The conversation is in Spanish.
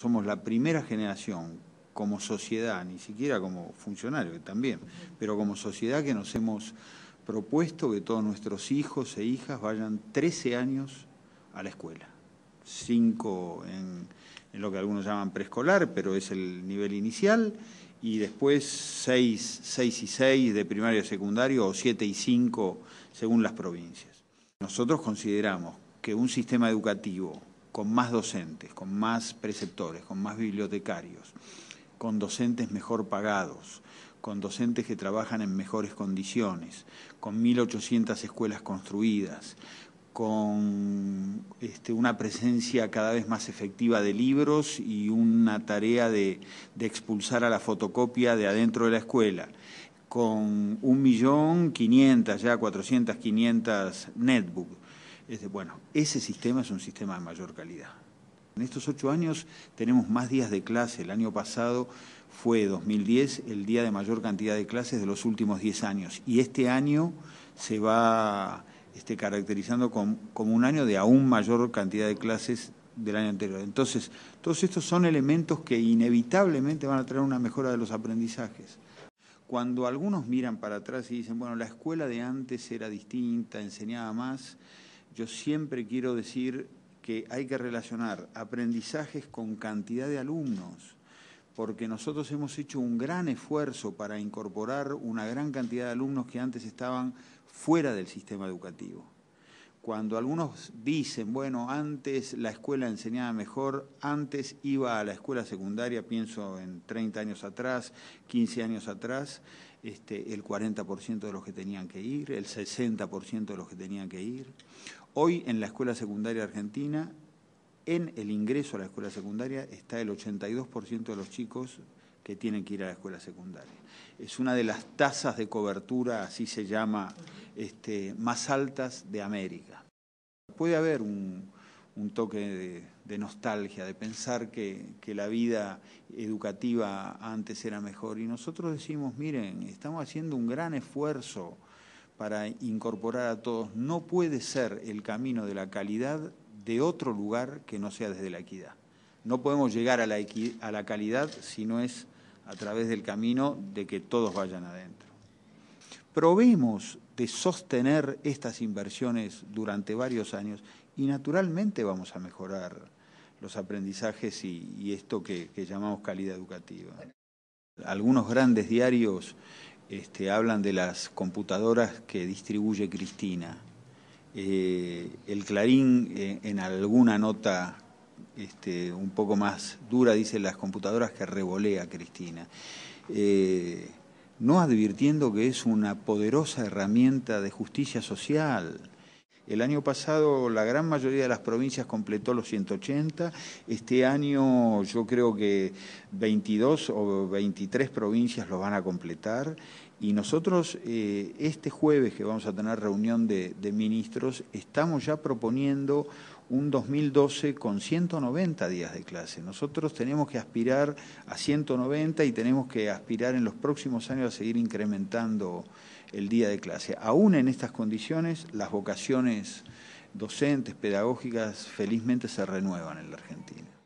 somos la primera generación como sociedad, ni siquiera como funcionario también, pero como sociedad que nos hemos propuesto que todos nuestros hijos e hijas vayan 13 años a la escuela, Cinco en, lo que algunos llaman preescolar, pero es el nivel inicial, y después seis 6 y seis de primario y secundario, o siete y cinco según las provincias. Nosotros consideramos que un sistema educativo con más docentes, con más preceptores, con más bibliotecarios, con docentes mejor pagados, con docentes que trabajan en mejores condiciones, con 1.800 escuelas construidas, con este, una presencia cada vez más efectiva de libros y una tarea de, expulsar a la fotocopia de adentro de la escuela, con 1.500.000, ya 400, 500 netbooks es bueno, ese sistema es un sistema de mayor calidad. En estos ocho años tenemos más días de clase. El año pasado fue 2010 el día de mayor cantidad de clases de los últimos diez años. Y este año se va este, caracterizando como, como un año de aún mayor cantidad de clases del año anterior. Entonces, todos estos son elementos que inevitablemente van a traer una mejora de los aprendizajes. Cuando algunos miran para atrás y dicen, bueno, la escuela de antes era distinta, enseñaba más, yo siempre quiero decir que hay que relacionar aprendizajes con cantidad de alumnos, porque nosotros hemos hecho un gran esfuerzo para incorporar una gran cantidad de alumnos que antes estaban fuera del sistema educativo cuando algunos dicen, bueno, antes la escuela enseñaba mejor, antes iba a la escuela secundaria, pienso en 30 años atrás, 15 años atrás, este, el 40% de los que tenían que ir, el 60% de los que tenían que ir. Hoy en la escuela secundaria argentina, en el ingreso a la escuela secundaria está el 82% de los chicos que tienen que ir a la escuela secundaria. Es una de las tasas de cobertura, así se llama, este, más altas de América. Puede haber un, toque de, nostalgia, de pensar que, la vida educativa antes era mejor. Y nosotros decimos, miren, estamos haciendo un gran esfuerzo para incorporar a todos. No puede ser el camino de la calidad de otro lugar que no sea desde la equidad. No podemos llegar a la, a la calidad si no es a través del camino de que todos vayan adentro probemos de sostener estas inversiones durante varios años y naturalmente vamos a mejorar los aprendizajes y, esto que, llamamos calidad educativa. Algunos grandes diarios este, hablan de las computadoras que distribuye Cristina. Eh, el Clarín eh, en alguna nota este, un poco más dura dice las computadoras que revolea Cristina. Eh, no advirtiendo que es una poderosa herramienta de justicia social, el año pasado la gran mayoría de las provincias completó los 180, este año yo creo que 22 o 23 provincias lo van a completar y nosotros eh, este jueves que vamos a tener reunión de, de ministros estamos ya proponiendo un 2012 con 190 días de clase. Nosotros tenemos que aspirar a 190 y tenemos que aspirar en los próximos años a seguir incrementando el día de clase. Aún en estas condiciones, las vocaciones docentes, pedagógicas, felizmente se renuevan en la Argentina.